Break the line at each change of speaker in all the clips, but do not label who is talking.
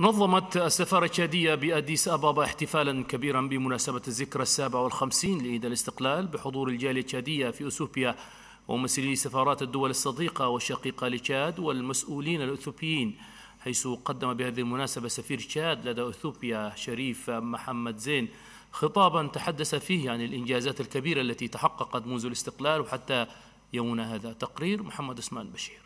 نظمت السفارة التشادية بأديس أبابا احتفالا كبيرا بمناسبة الذكرى السابعة والخمسين لعيد الاستقلال بحضور الجالية التشادية في أثيوبيا وممثلي سفارات الدول الصديقة والشقيقة لتشاد والمسؤولين الأثيوبيين حيث قدم بهذه المناسبة سفير تشاد لدى أثيوبيا شريف محمد زين خطابا تحدث فيه عن الإنجازات الكبيرة التي تحققت منذ الاستقلال وحتى يومنا هذا تقرير محمد اسمان بشير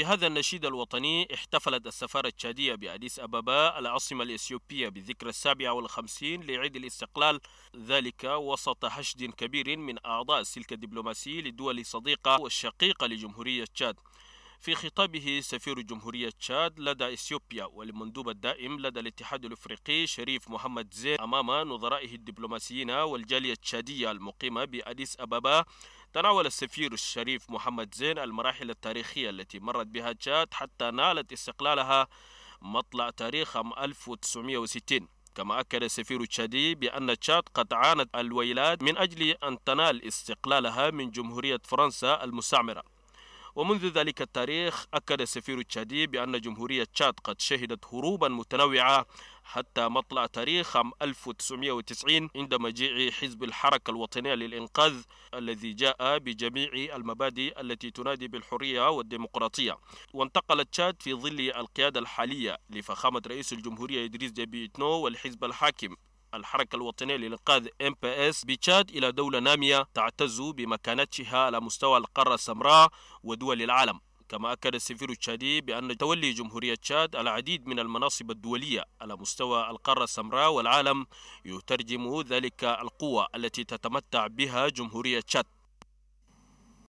بهذا النشيد الوطني احتفلت السفارة التشادية بأديس أبابا العاصمة الإثيوبية بذكرى السابعة والخمسين لعيد الاستقلال ذلك وسط حشد كبير من أعضاء السلك الدبلوماسي للدول الصديقة والشقيقة لجمهورية تشاد في خطابه سفير جمهورية تشاد لدى إثيوبيا والمندوب الدائم لدى الاتحاد الأفريقي شريف محمد زين أمام نظرائه الدبلوماسيين والجالية التشادية المقيمة بأديس أبابا تناول السفير الشريف محمد زين المراحل التاريخية التي مرت بها تشاد حتى نالت استقلالها مطلع تاريخ عام 1960 كما أكد السفير التشادي بأن تشاد قد عانت الويلات من أجل أن تنال استقلالها من جمهورية فرنسا المستعمرة ومنذ ذلك التاريخ أكد السفير التشادي بأن جمهورية تشاد قد شهدت هروبا متنوعة حتى مطلع تاريخ عام 1990 عند مجيء حزب الحركة الوطنية للإنقاذ الذي جاء بجميع المبادئ التي تنادي بالحرية والديمقراطية وانتقلت تشاد في ظل القيادة الحالية لفخامة رئيس الجمهورية إدريس جابيتنو إتنو والحزب الحاكم الحركة الوطنية للإنقاذ ام بي اس بتشاد إلى دولة نامية تعتز بمكانتها على مستوى القارة السمراء ودول العالم كما أكد السفير التشادي بأن تولي جمهورية تشاد العديد من المناصب الدولية على مستوى القارة السمراء والعالم يترجم ذلك القوة التي تتمتع بها جمهورية تشاد